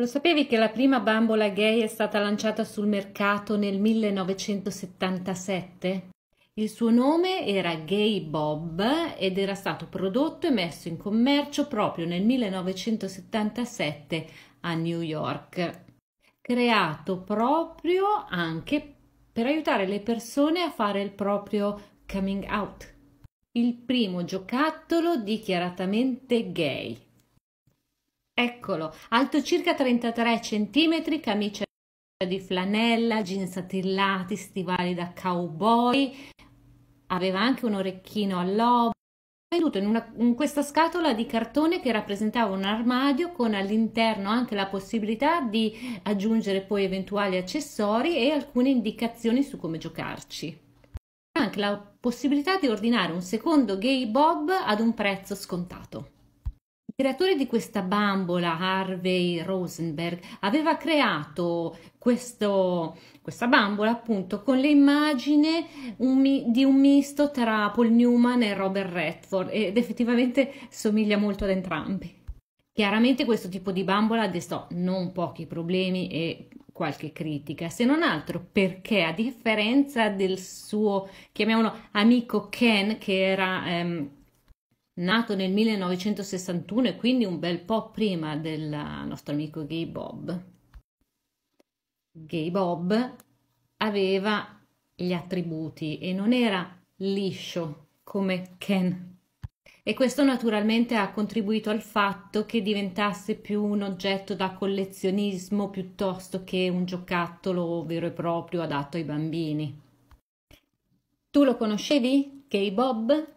Lo sapevi che la prima bambola gay è stata lanciata sul mercato nel 1977? Il suo nome era Gay Bob ed era stato prodotto e messo in commercio proprio nel 1977 a New York, creato proprio anche per aiutare le persone a fare il proprio coming out, il primo giocattolo dichiaratamente gay piccolo, alto circa 33 cm, camicia di flanella, jeans attillati, stivali da cowboy, aveva anche un orecchino all'obo, veduto in, in questa scatola di cartone che rappresentava un armadio con all'interno anche la possibilità di aggiungere poi eventuali accessori e alcune indicazioni su come giocarci. Anche la possibilità di ordinare un secondo Gay Bob ad un prezzo scontato creatore di questa bambola, Harvey Rosenberg, aveva creato questo, questa bambola appunto con l'immagine di un misto tra Paul Newman e Robert Redford ed effettivamente somiglia molto ad entrambi. Chiaramente questo tipo di bambola destò non pochi problemi e qualche critica, se non altro perché a differenza del suo, chiamiamolo amico Ken, che era... Ehm, nato nel 1961 e quindi un bel po' prima del nostro amico Gay Bob. Gay Bob aveva gli attributi e non era liscio come Ken. E questo naturalmente ha contribuito al fatto che diventasse più un oggetto da collezionismo piuttosto che un giocattolo vero e proprio adatto ai bambini. Tu lo conoscevi, Gay Bob?